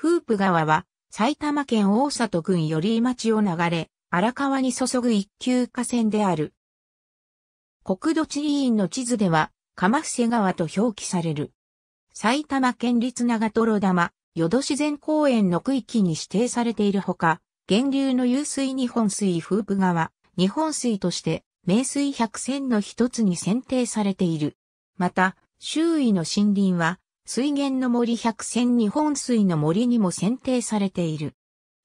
フープ川は埼玉県大里郡寄居町を流れ、荒川に注ぐ一級河川である。国土地理院の地図では、鎌伏川と表記される。埼玉県立長泥玉、淀自然公園の区域に指定されているほか、源流の湧水日本水フープ川、日本水として、名水百選の一つに選定されている。また、周囲の森林は、水源の森百選日本水の森にも選定されている。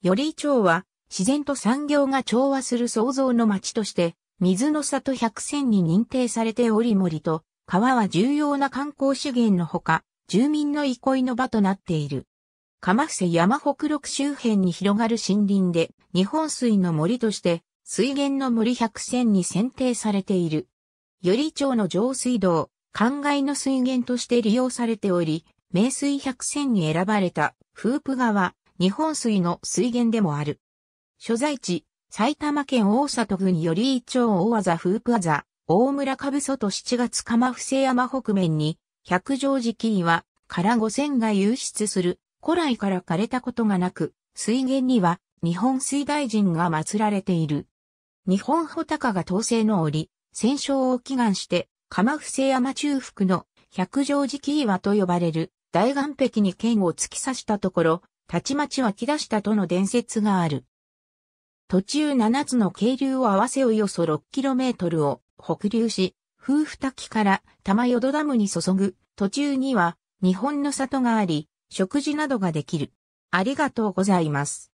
より町は、自然と産業が調和する創造の町として、水の里百選に認定されており森と、川は重要な観光資源のほか、住民の憩いの場となっている。鎌伏山北陸周辺に広がる森林で、日本水の森として、水源の森百選に選定されている。より町の上水道、灌漑の水源として利用されており、名水百選に選ばれた、フープ川、日本水の水源でもある。所在地、埼玉県大里郡より一丁大技フープ技、大村かぶそと7月釜伏山北面に、百条寺紀は、から五千が流出する、古来から枯れたことがなく、水源には日本水大臣が祀られている。日本穂高が統制の折、戦勝を祈願して鎌伏山中腹の百畳敷岩と呼ばれる大岩壁に剣を突き刺したところ、たちまち湧き出したとの伝説がある。途中7つの渓流を合わせおよそ 6km を北流し、夫婦滝から玉淀ダムに注ぐ途中には日本の里があり、食事などができる。ありがとうございます。